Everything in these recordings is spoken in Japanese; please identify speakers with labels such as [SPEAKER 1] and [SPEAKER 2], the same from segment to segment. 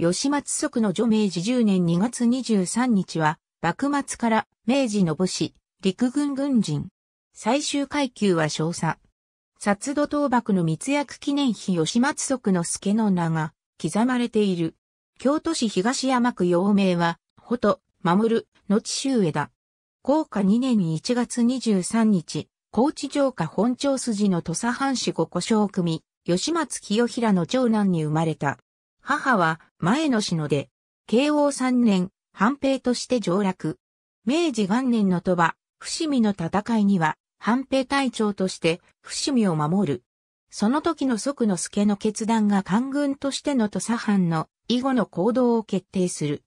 [SPEAKER 1] 吉松則の除明治10年2月23日は、幕末から明治の武士、陸軍軍人。最終階級は少佐。殺土倒幕の密約記念碑吉松則の助の名が刻まれている。京都市東山区陽明は、ほと、守、る、後周江だ。高下2年1月23日、高知城下本町筋の土佐藩士五古小組、吉松清平の長男に生まれた。母は前の篠で、慶応3年、藩兵として上洛。明治元年の鳥羽、伏見の戦いには、反平隊長として伏見を守る。その時の即の助の決断が官軍としての土佐藩の以後の行動を決定する。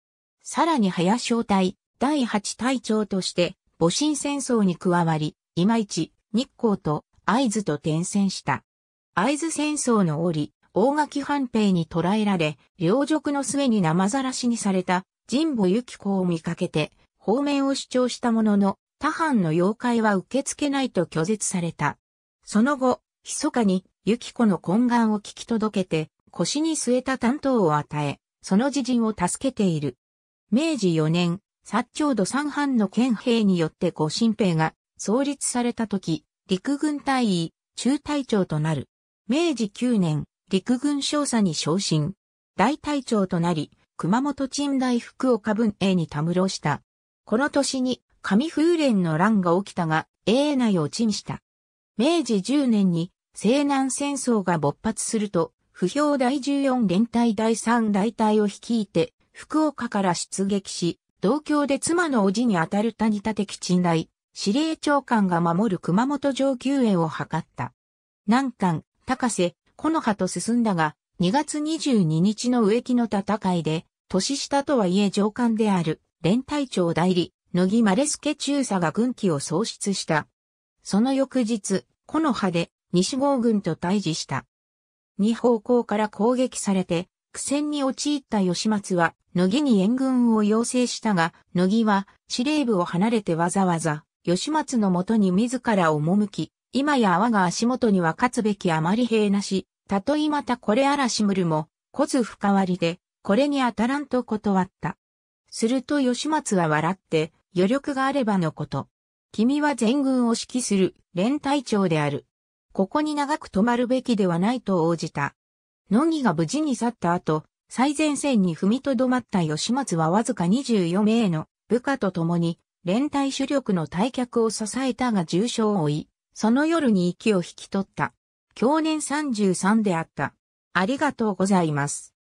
[SPEAKER 1] さらに林正隊、第八隊長として戊辰戦争に加わり、今市、日光と会津と転戦した。会津戦争の折、大垣藩兵に捕らえられ、領辱の末に生ざらしにされた神保幸子を見かけて、方面を主張したものの、他藩の妖怪は受け付けないと拒絶された。その後、密かに、幸子の懇願を聞き届けて、腰に据えた担当を与え、その自陣を助けている。明治4年、薩長土三藩の県兵によって御神兵が創立された時、陸軍大尉、中隊長となる。明治9年、陸軍少佐に昇進、大隊長となり、熊本鎮大福岡文英にたむろした。この年に上風連の乱が起きたが、英内を鎮した。明治10年に西南戦争が勃発すると、不評第14連隊第3大隊を率いて、福岡から出撃し、同郷で妻の叔父にあたる谷立基鎮大、司令長官が守る熊本上級園を図った。南関、高瀬、木の葉と進んだが、2月22日の植木の戦いで、年下とはいえ上官である、連隊長代理、乃木ス助中佐が軍機を喪失した。その翌日、木の葉で、西郷軍と対峙した。二方向から攻撃されて、苦戦に陥った吉松は、乃木に援軍を要請したが、乃木は司令部を離れてわざわざ、吉松のもとに自ら赴き、今や我が足元には勝つべきあまり兵なし、たとえまたこれ嵐むるも、こず深わりで、これに当たらんと断った。すると吉松は笑って、余力があればのこと。君は全軍を指揮する連隊長である。ここに長く泊まるべきではないと応じた。乃木が無事に去った後、最前線に踏みとどまった吉松はわずか24名の部下と共に連隊主力の退却を支えたが重傷を負い、その夜に息を引き取った。享年33であった。ありがとうございます。